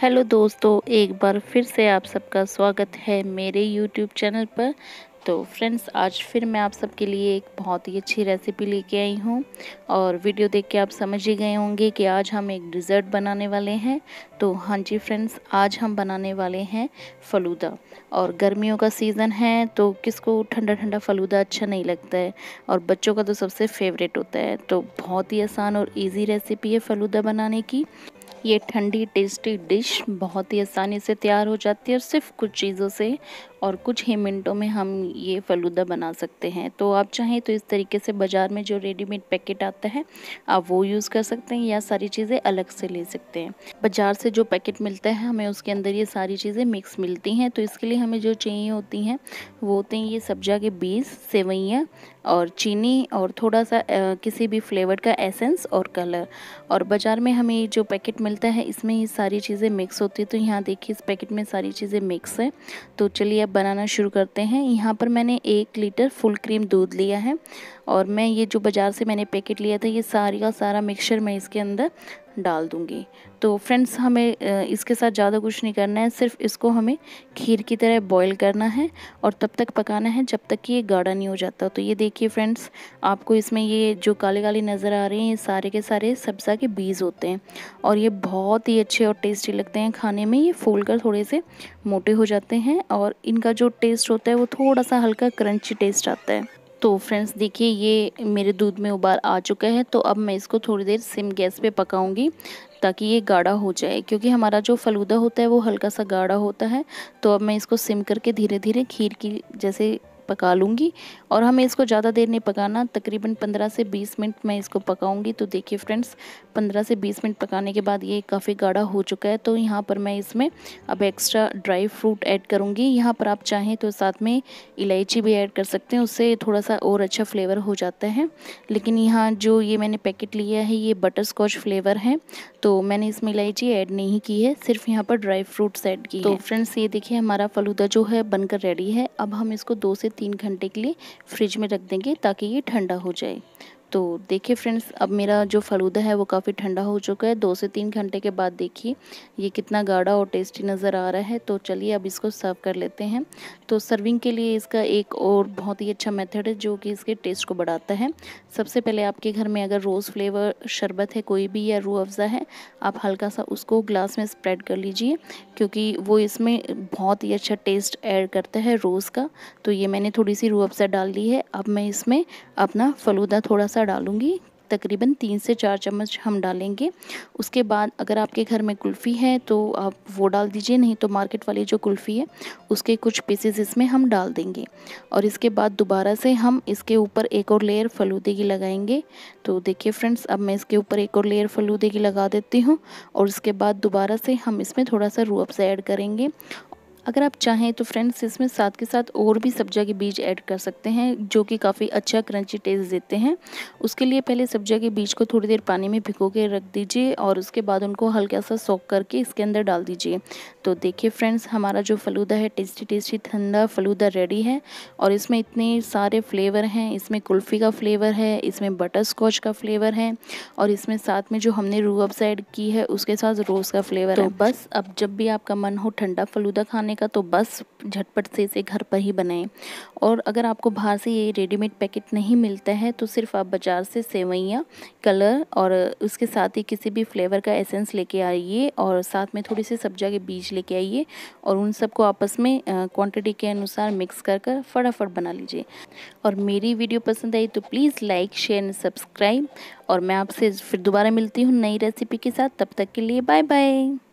hello दोस्तों एक बार फिर से आप सबका स्वागत है मेरे यूट्यूब चैनल पर तो फ्रेंड्स आज फिर मैं आप सबके लिए एक बहुत ही अच्छी रेसिपी लेके आई हूँ और वीडियो देख के आप समझ ही गए होंगे कि आज हम एक डिज़र्ट बनाने वाले हैं तो हाँ जी फ्रेंड्स आज हम बनाने वाले हैं फलूदा और गर्मियों का सीज़न है तो किसको ठंडा ठंडा फलूदा अच्छा नहीं लगता है और बच्चों का तो सबसे फेवरेट होता है तो बहुत ही आसान और ईजी रेसिपी है फलूदा बनाने की ये ठंडी टेस्टी डिश बहुत ही आसानी से तैयार हो जाती है और सिर्फ कुछ चीज़ों से और कुछ ही मिनटों में हम ये फ़लूदा बना सकते हैं तो आप चाहें तो इस तरीके से बाज़ार में जो रेडीमेड पैकेट आता है आप वो यूज़ कर सकते हैं या सारी चीज़ें अलग से ले सकते हैं बाज़ार से जो पैकेट मिलता है हमें उसके अंदर ये सारी चीज़ें मिक्स मिलती हैं तो इसके लिए हमें जो चाहिए होती हैं वो होते हैं ये सब्जा के बीज सेवैयाँ और चीनी और थोड़ा सा किसी भी फ्लेवर का एसेंस और कलर और बाज़ार में हमें जो पैकेट मिलता है इसमें ये सारी चीज़ें मिक्स होती है तो यहाँ देखिए इस पैकेट में सारी चीज़ें मिक्स है तो चलिए आप बनाना शुरू करते हैं यहाँ पर मैंने एक लीटर फुल क्रीम दूध लिया है और मैं ये जो बाज़ार से मैंने पैकेट लिया था ये सारी का सारा मिक्सचर मैं इसके अंदर डाल दूँगी तो फ्रेंड्स हमें इसके साथ ज़्यादा कुछ नहीं करना है सिर्फ इसको हमें खीर की तरह बॉईल करना है और तब तक पकाना है जब तक कि ये गाढ़ा नहीं हो जाता तो ये देखिए फ्रेंड्स आपको इसमें ये जो काले काले नज़र आ रहे हैं ये सारे के सारे सब्ज़ा के बीज होते हैं और ये बहुत ही अच्छे और टेस्टी लगते हैं खाने में ये फूल कर थोड़े से मोटे हो जाते हैं और इनका जो टेस्ट होता है वो थोड़ा सा हल्का क्रंची टेस्ट आता है तो फ्रेंड्स देखिए ये मेरे दूध में उबाल आ चुका है तो अब मैं इसको थोड़ी देर सिम गैस पे पकाऊंगी ताकि ये गाढ़ा हो जाए क्योंकि हमारा जो फलूदा होता है वो हल्का सा गाढ़ा होता है तो अब मैं इसको सिम करके धीरे धीरे खीर की जैसे पका लूँगी और हमें इसको ज़्यादा देर नहीं पकाना तकरीबन 15 से 20 मिनट मैं इसको पकाऊँगी तो देखिए फ्रेंड्स 15 से 20 मिनट पकाने के बाद ये काफ़ी गाढ़ा हो चुका है तो यहाँ पर मैं इसमें अब एक्स्ट्रा ड्राई फ्रूट ऐड करूँगी यहाँ पर आप चाहें तो साथ में इलायची भी ऐड कर सकते हैं उससे थोड़ा सा और अच्छा फ्लेवर हो जाता है लेकिन यहाँ जो ये मैंने पैकेट लिया है ये बटर स्कॉच फ्लेवर है तो मैंने इसमें इलायची ऐड नहीं की है सिर्फ यहाँ पर ड्राई फ्रूट्स ऐड की तो फ्रेंड्स ये देखिए हमारा फलूदा जो है बनकर रेडी है अब हम इसको दो से तीन घंटे के लिए फ्रिज में रख देंगे ताकि ये ठंडा हो जाए तो देखिए फ्रेंड्स अब मेरा जो फलूदा है वो काफ़ी ठंडा हो चुका है दो से तीन घंटे के बाद देखिए ये कितना गाढ़ा और टेस्टी नज़र आ रहा है तो चलिए अब इसको सर्व कर लेते हैं तो सर्विंग के लिए इसका एक और बहुत ही अच्छा मेथड है जो कि इसके टेस्ट को बढ़ाता है सबसे पहले आपके घर में अगर रोज़ फ्लेवर शरबत है कोई भी या रू अफ़ज़ा है आप हल्का सा उसको ग्लास में स्प्रेड कर लीजिए क्योंकि वो इसमें बहुत ही अच्छा टेस्ट ऐड करता है रोज़ का तो ये मैंने थोड़ी सी रू अफ़ज़ा डाल ली है अब मैं इसमें अपना फलूदा थोड़ा सा सा डालूंगी तकरीबन तीन से चार चम्मच हम डालेंगे उसके बाद अगर आपके घर में कुल्फ़ी है तो आप वो डाल दीजिए नहीं तो मार्केट वाली जो कुल्फ़ी है उसके कुछ पीसेस इसमें हम डाल देंगे और इसके बाद दोबारा से हम इसके ऊपर एक और लेयर फलूदे की लगाएंगे तो देखिए फ्रेंड्स अब मैं इसके ऊपर एक और लेयर फलूदे की लगा देती हूँ और इसके बाद दोबारा से हम इसमें थोड़ा सा रूअफ़ ऐड करेंगे अगर आप चाहें तो फ्रेंड्स इसमें साथ के साथ और भी सब्जा के बीज ऐड कर सकते हैं जो कि काफ़ी अच्छा क्रंची टेस्ट देते हैं उसके लिए पहले सब्जा के बीज को थोड़ी देर पानी में भिगो के रख दीजिए और उसके बाद उनको हल्का सा सोख करके इसके अंदर डाल दीजिए तो देखिए फ्रेंड्स हमारा जो फलूदा है टेस्टी टेस्टी ठंडा फलूदा रेडी है और इसमें इतने सारे फ्लेवर हैं इसमें कुल्फ़ी का फ्लेवर है इसमें बटर स्कॉच का फ्लेवर है और इसमें साथ में जो हमने रूह अफ्ज़ा ऐड की है उसके साथ रोज़ का फ्लेवर तो है बस अब जब भी आपका मन हो ठंडा फलूदा खाने का तो बस झटपट से इसे घर पर ही बनाएं और अगर आपको बाहर से ये रेडीमेड पैकेट नहीं मिलता है तो सिर्फ आप बाज़ार से सेवैयाँ कलर और उसके साथ ही किसी भी फ्लेवर का एसेंस लेके आइए और साथ में थोड़ी सी सब्जियाँ के बीज लेके आइए और उन सबको आपस में क्वान्टिटी के अनुसार मिक्स कर कर फटाफट बना लीजिए और मेरी वीडियो पसंद आई तो please like share and subscribe और मैं आपसे फिर दोबारा मिलती हूँ नई रेसिपी के साथ तब तक के लिए बाय बाय